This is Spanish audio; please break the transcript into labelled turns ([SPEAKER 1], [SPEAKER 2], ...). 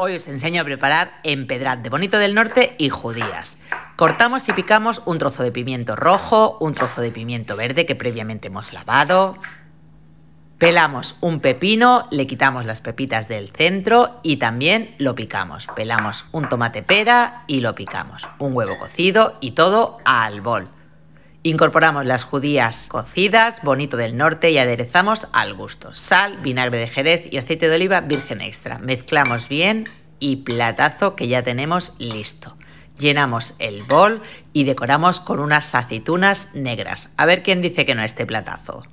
[SPEAKER 1] Hoy os enseño a preparar empedrad de bonito del norte y judías. Cortamos y picamos un trozo de pimiento rojo, un trozo de pimiento verde que previamente hemos lavado. Pelamos un pepino, le quitamos las pepitas del centro y también lo picamos. Pelamos un tomate pera y lo picamos. Un huevo cocido y todo al bol. Incorporamos las judías cocidas, bonito del norte y aderezamos al gusto. Sal, vinagre de jerez y aceite de oliva virgen extra. Mezclamos bien y platazo que ya tenemos listo. Llenamos el bol y decoramos con unas aceitunas negras. A ver quién dice que no este platazo.